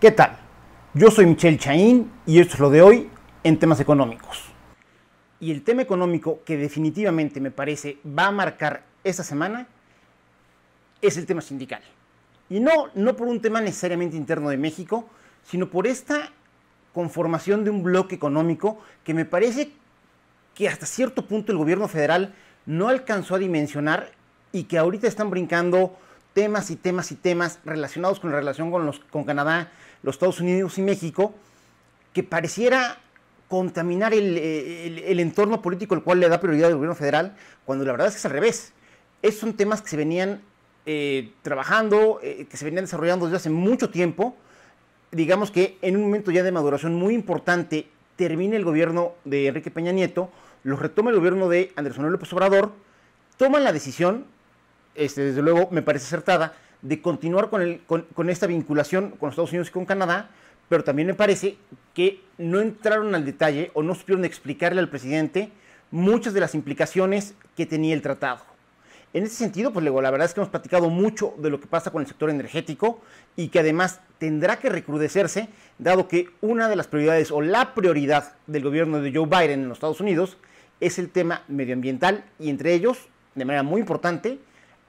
¿Qué tal? Yo soy Michelle Chaín y esto es lo de hoy en temas económicos. Y el tema económico que definitivamente me parece va a marcar esta semana es el tema sindical. Y no, no por un tema necesariamente interno de México, sino por esta conformación de un bloque económico que me parece que hasta cierto punto el gobierno federal no alcanzó a dimensionar y que ahorita están brincando temas y temas y temas relacionados con la relación con, los, con Canadá, los Estados Unidos y México, que pareciera contaminar el, eh, entorno político el cual le da prioridad al gobierno federal, cuando la verdad es que es al revés. Esos son temas que se venían eh, trabajando, eh, que se venían desarrollando desde hace mucho tiempo. Digamos que en un momento ya de maduración muy importante, termina el gobierno de Enrique Peña Nieto, los retoma el gobierno de Andrés Manuel López Obrador, toman la decisión este, desde luego me parece acertada, de continuar con, esta vinculación con los Estados Unidos y con Canadá, pero también me parece que no entraron al detalle o no supieron explicarle al presidente muchas de las implicaciones que tenía el tratado. En ese sentido, pues luego la verdad es que hemos platicado mucho de lo que pasa con el sector energético y que además tendrá que recrudecerse, dado que una de las prioridades o la prioridad del gobierno de Joe Biden en los Estados Unidos es el tema medioambiental y entre ellos, de manera muy importante,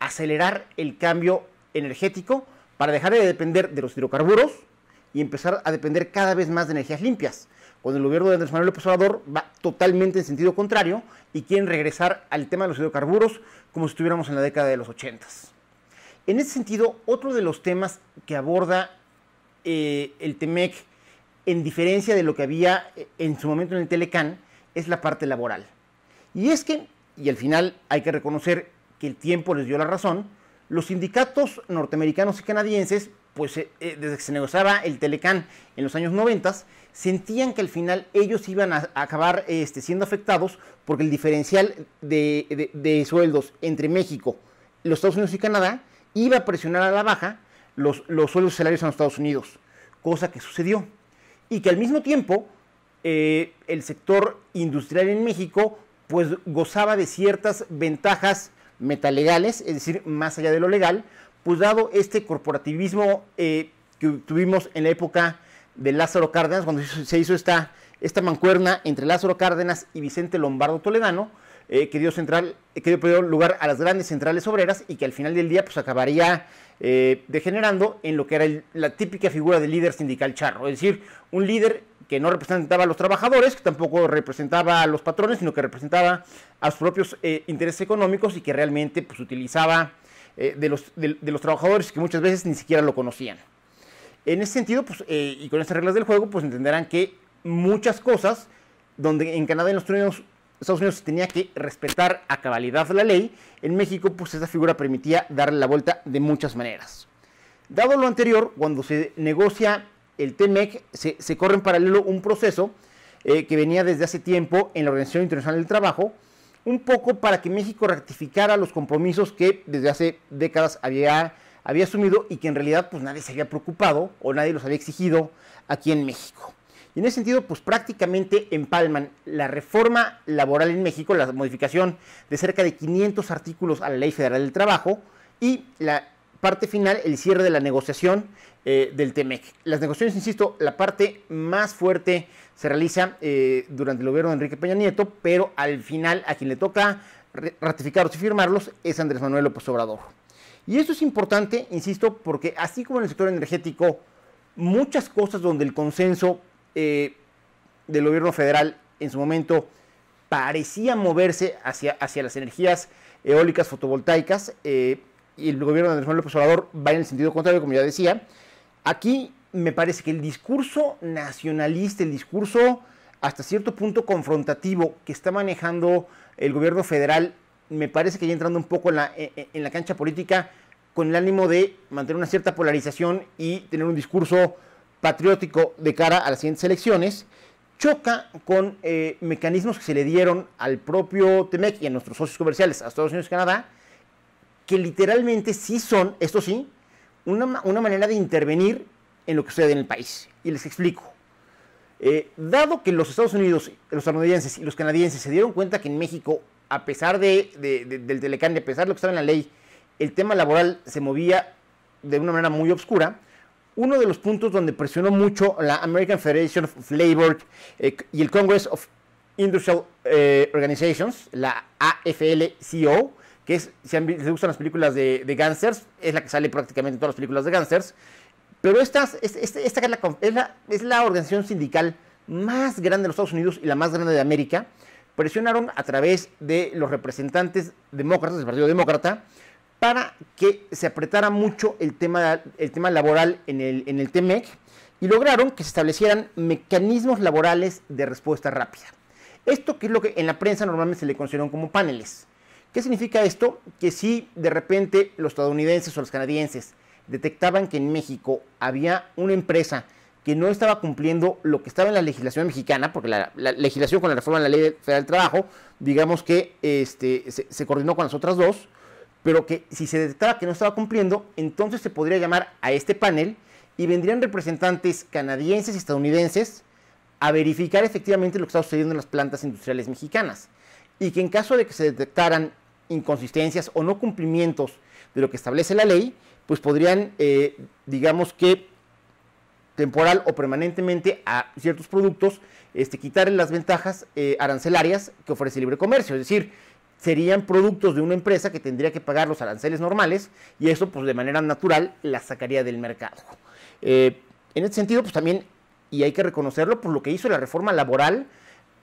acelerar el cambio energético para dejar de depender de los hidrocarburos y empezar a depender cada vez más de energías limpias. Cuando el gobierno de Andrés Manuel López Obrador va totalmente en sentido contrario y quieren regresar al tema de los hidrocarburos como si estuviéramos en la década de los 80. En ese sentido, otro de los temas que aborda eh, el TEMEC, en diferencia de lo que había eh, en su momento en el Telecán, es la parte laboral. Y es que, y al final hay que reconocer que el tiempo les dio la razón, los sindicatos norteamericanos y canadienses, pues eh, eh, desde que se negociaba el Telecán en los años 90, sentían que al final ellos iban a, acabar este, siendo afectados porque el diferencial de, sueldos entre México, los Estados Unidos y Canadá iba a presionar a la baja los, sueldos salarios en los Estados Unidos, cosa que sucedió. Y que al mismo tiempo eh, el sector industrial en México pues gozaba de ciertas ventajas metalegales, es decir, más allá de lo legal, pues dado este corporativismo eh, que tuvimos en la época de Lázaro Cárdenas, cuando se hizo esta, esta mancuerna entre Lázaro Cárdenas y Vicente Lombardo Toledano, eh, que, dio central, que dio lugar a las grandes centrales obreras y que al final del día pues acabaría eh, degenerando en lo que era la típica figura del líder sindical charro, es decir, un líder que no representaba a los trabajadores, que tampoco representaba a los patrones, sino que representaba a sus propios eh, intereses económicos y que realmente pues, utilizaba eh, de, los, de, los trabajadores que muchas veces ni siquiera lo conocían. En ese sentido, pues, y con estas reglas del juego, pues entenderán que muchas cosas donde en Canadá y en los Estados Estados Unidos tenía que respetar a cabalidad la ley, en México pues esa figura permitía darle la vuelta de muchas maneras. Dado lo anterior, cuando se negocia el TEMEC, se, corre en paralelo un proceso eh, que venía desde hace tiempo en la Organización Internacional del Trabajo, un poco para que México rectificara los compromisos que desde hace décadas había, había asumido y que en realidad pues nadie se había preocupado o nadie los había exigido aquí en México. Y en ese sentido, pues prácticamente empalman la reforma laboral en México, la modificación de cerca de 500 artículos a la Ley Federal del Trabajo y la parte final, el cierre de la negociación eh, del TEMEC. Las negociaciones, insisto, la parte más fuerte se realiza eh, durante el gobierno de Enrique Peña Nieto, pero al final a quien le toca ratificarlos y firmarlos es Andrés Manuel López Obrador. Y esto es importante, insisto, porque así como en el sector energético, muchas cosas donde el consenso eh, del gobierno federal en su momento parecía moverse hacia, hacia las energías eólicas fotovoltaicas eh, y el gobierno de Andrés Manuel López Obrador va en el sentido contrario, como ya decía. Aquí me parece que el discurso nacionalista, el discurso hasta cierto punto confrontativo que está manejando el gobierno federal, me parece que ya entrando un poco la, e, e, en la cancha política con el ánimo de mantener una cierta polarización y tener un discurso patriótico de cara a las siguientes elecciones, choca con eh, mecanismos que se le dieron al propio TEMEC y a nuestros socios comerciales, a Estados Unidos y Canadá, que literalmente sí son, esto sí, una, manera de intervenir en lo que sucede en el país. Y les explico. Eh, dado que los Estados Unidos, los estadounidenses y los canadienses se dieron cuenta que en México, a pesar de, del Telecán, a pesar de lo que estaba en la ley, el tema laboral se movía de una manera muy obscura, uno de los puntos donde presionó mucho la American Federation of Labor eh, y el Congress of Industrial eh, Organizations, la AFL-CIO, que es, si, les gustan las películas de, Gangsters, es la que sale prácticamente en todas las películas de Gangsters, pero esta, es, la, organización sindical más grande de los Estados Unidos y la más grande de América, presionaron a través de los representantes demócratas, del Partido Demócrata, para que se apretara mucho el tema, el tema laboral en el, en el TEMEC y lograron que se establecieran mecanismos laborales de respuesta rápida. Esto que es lo que en la prensa normalmente se le consideran como paneles. ¿Qué significa esto? Que si de repente los estadounidenses o los canadienses detectaban que en México había una empresa que no estaba cumpliendo lo que estaba en la legislación mexicana, porque la, legislación con la reforma de la Ley Federal del Trabajo, digamos que este, se coordinó con las otras dos, pero que si se detectaba que no estaba cumpliendo, entonces se podría llamar a este panel y vendrían representantes canadienses y estadounidenses a verificar efectivamente lo que está sucediendo en las plantas industriales mexicanas. Y que en caso de que se detectaran inconsistencias o no cumplimientos de lo que establece la ley, pues podrían, eh, digamos que temporal o permanentemente a ciertos productos, este, quitarle las ventajas eh, arancelarias que ofrece el libre comercio. Es decir, serían productos de una empresa que tendría que pagar los aranceles normales y eso pues de manera natural la sacaría del mercado. Eh, en ese sentido pues también, y hay que reconocerlo, por pues, lo que hizo la reforma laboral,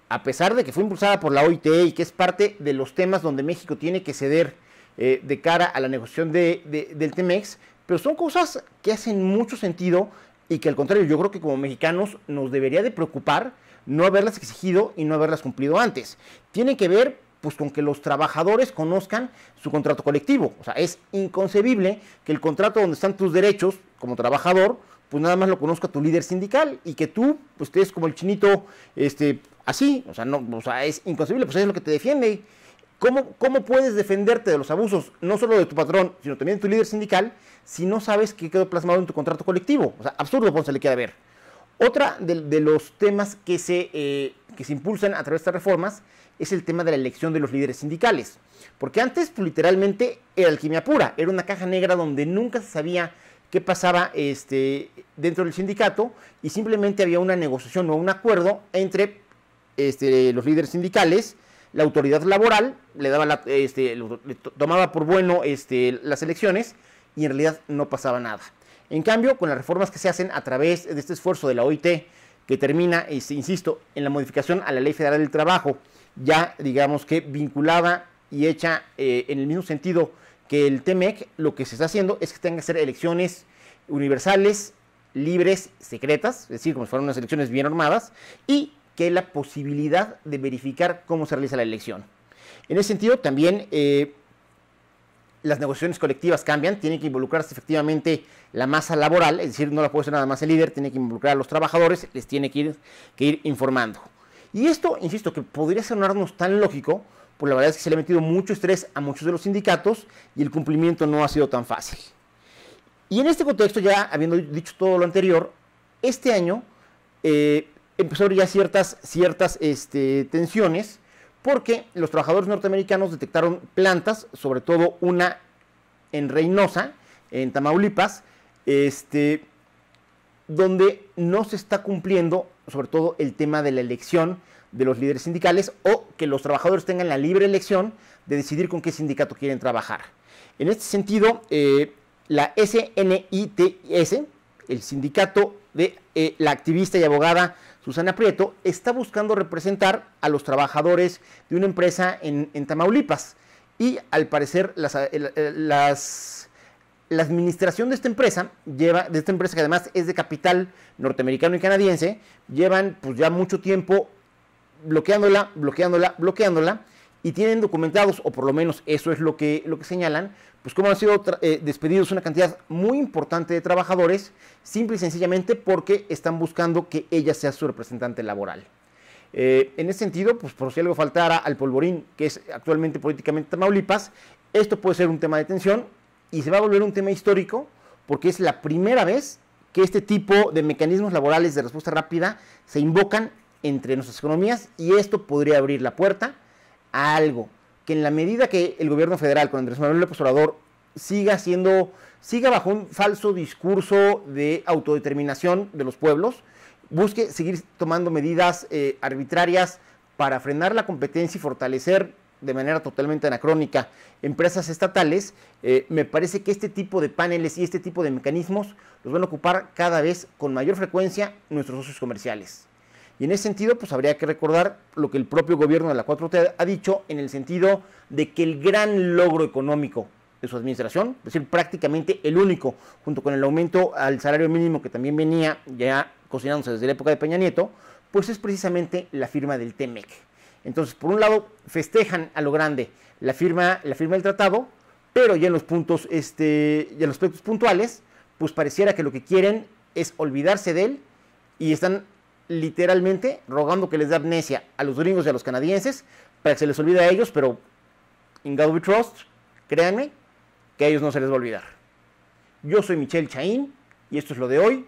a pesar de que fue impulsada por la OIT y que es parte de los temas donde México tiene que ceder eh, de cara a la negociación del TEMEX, pero son cosas que hacen mucho sentido y que al contrario yo creo que como mexicanos nos debería de preocupar no haberlas exigido y no haberlas cumplido antes. Tiene que ver pues con que los trabajadores conozcan su contrato colectivo. O sea, es inconcebible que el contrato donde están tus derechos como trabajador, pues nada más lo conozca tu líder sindical y que tú, pues estés como el chinito, este, así. O sea, no, o sea, es inconcebible, pues es lo que te defiende. ¿Cómo, ¿Cómo puedes defenderte de los abusos, no solo de tu patrón, sino también de tu líder sindical, si no sabes que quedó plasmado en tu contrato colectivo? O sea, absurdo, pues, se le queda ver. Otra de, los temas que se, eh, que se impulsan a través de estas reformas es el tema de la elección de los líderes sindicales. Porque antes, pues, literalmente, era alquimia pura, era una caja negra donde nunca se sabía qué pasaba este, dentro del sindicato y simplemente había una negociación o un acuerdo entre este, los líderes sindicales, la autoridad laboral, le daba este, tomaba por bueno este, las elecciones y en realidad no pasaba nada. En cambio, con las reformas que se hacen a través de este esfuerzo de la OIT, que termina, este, insisto, en la modificación a la Ley Federal del Trabajo, ya digamos que vinculada y hecha eh, en el mismo sentido que el TEMEC, lo que se está haciendo es que tengan que ser elecciones universales, libres, secretas, es decir, como si fueran unas elecciones bien armadas, y que la posibilidad de verificar cómo se realiza la elección. En ese sentido, también eh, las negociaciones colectivas cambian, tiene que involucrarse efectivamente la masa laboral, es decir, no la puede ser nada más el líder, tiene que involucrar a los trabajadores, les tiene que ir, que ir informando. Y esto, insisto, que podría sonarnos tan lógico, por pues la verdad es que se le ha metido mucho estrés a muchos de los sindicatos y el cumplimiento no ha sido tan fácil. Y en este contexto, ya habiendo dicho todo lo anterior, este año eh, empezó ya ciertas, ciertas este, tensiones porque los trabajadores norteamericanos detectaron plantas, sobre todo una en Reynosa, en Tamaulipas, este, donde no se está cumpliendo, sobre todo, el tema de la elección de los líderes sindicales o que los trabajadores tengan la libre elección de decidir con qué sindicato quieren trabajar. En este sentido, eh, la SNITS, el sindicato de eh, la activista y abogada Susana Prieto, está buscando representar a los trabajadores de una empresa en, Tamaulipas. Y al parecer eh, eh, la administración de esta empresa, lleva, de esta empresa que además es de capital norteamericano y canadiense, llevan pues ya mucho tiempo bloqueándola, bloqueándola, bloqueándola y tienen documentados, o por lo menos eso es lo que, lo que señalan, pues cómo han sido eh, despedidos una cantidad muy importante de trabajadores, simple y sencillamente porque están buscando que ella sea su representante laboral. Eh, en ese sentido, pues por si algo faltara al polvorín, que es actualmente políticamente Tamaulipas, esto puede ser un tema de tensión y se va a volver un tema histórico porque es la primera vez que este tipo de mecanismos laborales de respuesta rápida se invocan entre nuestras economías y esto podría abrir la puerta algo, que en la medida que el gobierno federal con Andrés Manuel López Obrador siga siendo, siga bajo un falso discurso de autodeterminación de los pueblos, busque seguir tomando medidas eh, arbitrarias para frenar la competencia y fortalecer de manera totalmente anacrónica empresas estatales, eh, me parece que este tipo de paneles y este tipo de mecanismos los van a ocupar cada vez con mayor frecuencia nuestros socios comerciales. Y en ese sentido, pues habría que recordar lo que el propio gobierno de la 4T ha dicho en el sentido de que el gran logro económico de su administración, es decir, prácticamente el único, junto con el aumento al salario mínimo que también venía ya cocinándose desde la época de Peña Nieto, pues es precisamente la firma del TEMEC. Entonces, por un lado, festejan a lo grande la firma, la firma del tratado, pero ya en los puntos, este, ya en los aspectos puntuales, pues pareciera que lo que quieren es olvidarse de él y están literalmente rogando que les dé amnesia a los gringos y a los canadienses para que se les olvide a ellos, pero en God we trust, créanme, que a ellos no se les va a olvidar. Yo soy Michelle Chaín y esto es lo de hoy.